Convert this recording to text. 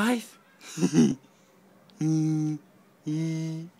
Right?